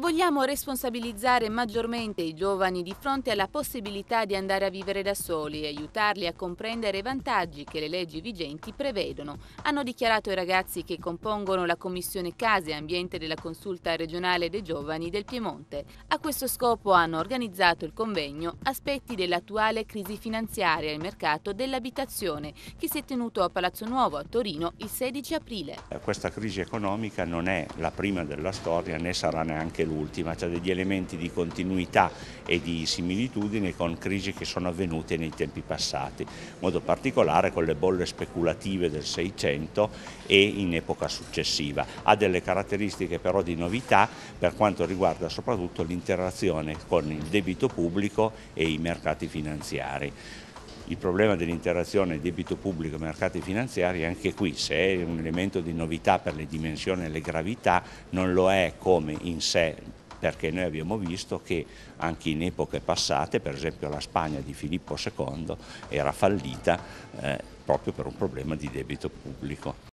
Vogliamo responsabilizzare maggiormente i giovani di fronte alla possibilità di andare a vivere da soli e aiutarli a comprendere i vantaggi che le leggi vigenti prevedono, hanno dichiarato i ragazzi che compongono la Commissione Case e Ambiente della Consulta regionale dei giovani del Piemonte. A questo scopo hanno organizzato il convegno Aspetti dell'attuale crisi finanziaria e mercato dell'abitazione, che si è tenuto a Palazzo Nuovo a Torino il 16 aprile. Questa crisi economica non è la prima della storia né sarà neanche l'ultima, cioè degli elementi di continuità e di similitudine con crisi che sono avvenute nei tempi passati, in modo particolare con le bolle speculative del 600 e in epoca successiva. Ha delle caratteristiche però di novità per quanto riguarda soprattutto l'interazione con il debito pubblico e i mercati finanziari il problema dell'interazione debito pubblico e mercati finanziari, anche qui se è un elemento di novità per le dimensioni e le gravità, non lo è come in sé perché noi abbiamo visto che anche in epoche passate, per esempio la Spagna di Filippo II era fallita eh, proprio per un problema di debito pubblico.